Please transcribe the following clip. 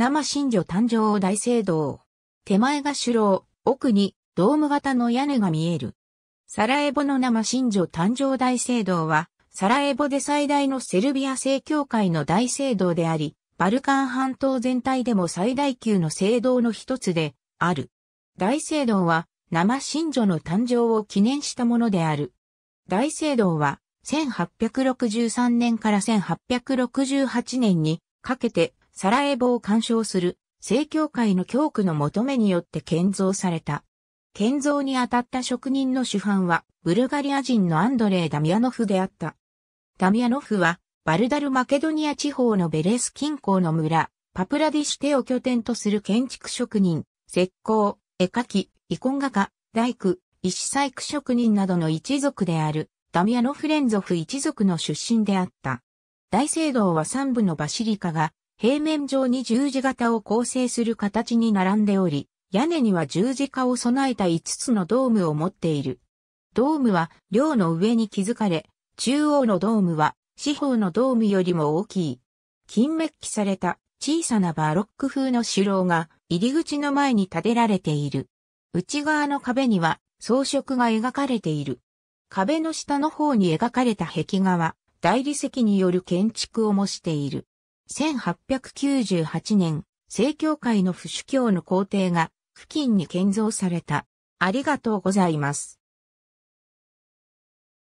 生新女誕生大聖堂。手前が主楼、奥にドーム型の屋根が見える。サラエボの生新女誕生大聖堂は、サラエボで最大のセルビア正教会の大聖堂であり、バルカン半島全体でも最大級の聖堂の一つである。大聖堂は生神女の誕生を記念したものである。大聖堂は1863年から1868年にかけてサラエボを干渉する、正教会の教区の求めによって建造された。建造に当たった職人の主犯は、ブルガリア人のアンドレイ・ダミアノフであった。ダミアノフは、バルダル・マケドニア地方のベレス近郊の村、パプラディシュテを拠点とする建築職人、石膏、絵描き、遺恨画家、大工、石細工職人などの一族である、ダミアノフ連フ一族の出身であった。大聖堂は三部のバシリカが、平面上に十字型を構成する形に並んでおり、屋根には十字架を備えた5つのドームを持っている。ドームは寮の上に築かれ、中央のドームは四方のドームよりも大きい。金メッキされた小さなバロック風の城楼が入り口の前に建てられている。内側の壁には装飾が描かれている。壁の下の方に描かれた壁画は大理石による建築を模している。1898年、正教会の不主教の皇帝が付近に建造された。ありがとうございます。